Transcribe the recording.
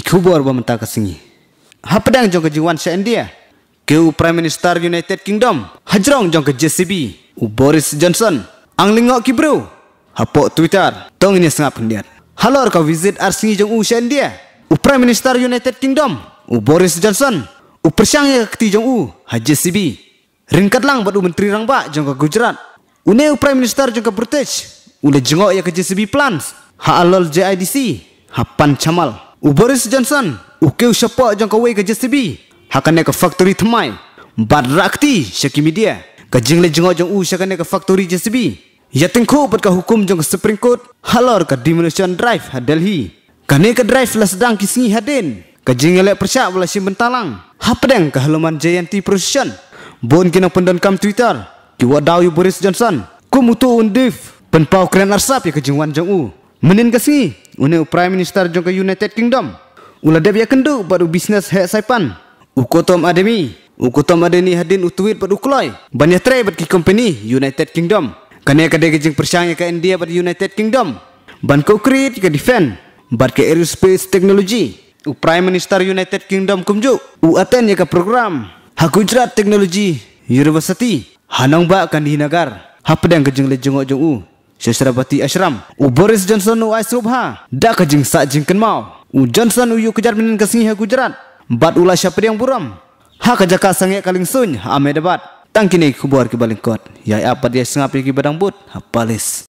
ki kubor ba menta kasingi hapdang jong ke jiwan se india ke u prime minister united kingdom hajrong jong ke jcb u boris johnson ang lingok ki bro hapo twitter tong ini sengap kendian halor ka visit arsingi jong u se india u prime minister united kingdom u boris johnson u persyang ya keti jong u hajcb ringkat lang badu menteri rang ba jong ke gujarat une u prime minister jong ke british ule jengok ya ke jcb plans ha alol jidc hapan chamal U Boris Johnson, u keu shapa jang ke JCB. Hakannya ke factory bad rakti syaki media. Ka jingle jingo jang u shakane ka factory JCB. Yatin ko pat ka hukum jang Supreme Court halor ke demolition drive ha Delhi. Kane ka drive la sedang kisingi haden. Ka jingle persyak wala sim bentalang. Hapdeng ke halaman JNT Procession. Bon kinang kam Twitter. Kiwa dawi Boris Johnson. Kumutu undif. Penpau keren arsap ya kejengwan jang u. Menin kasi, une Prime Minister jangka United Kingdom. Ula dia kendu baru bisnes hek saipan. Ukotom ademi, ukotom ademi hadin utuit baru kloy. Banyak trai bagi company United Kingdom. Kane kade kejeng persyang ke India baru United Kingdom. Ban ko create ke defend, bar ke aerospace technology. U Prime Minister United Kingdom kumju. U aten ke program. Ha Gujarat Technology University. Hanong ba kan di nagar. Hapdang kejeng lejengok jong u. Shashrapati Ashram. U Boris Johnson u Aisubha. Da kajing sa jingkan mau. U Johnson u yu kejar menin kesingiha Gujarat. Bat ula syapri yang buram. Ha kajaka sangya kaling sunya, Ame debat. Tangkini kubuar kot, Ya apa dia sengapi kibadang but. Hapalis.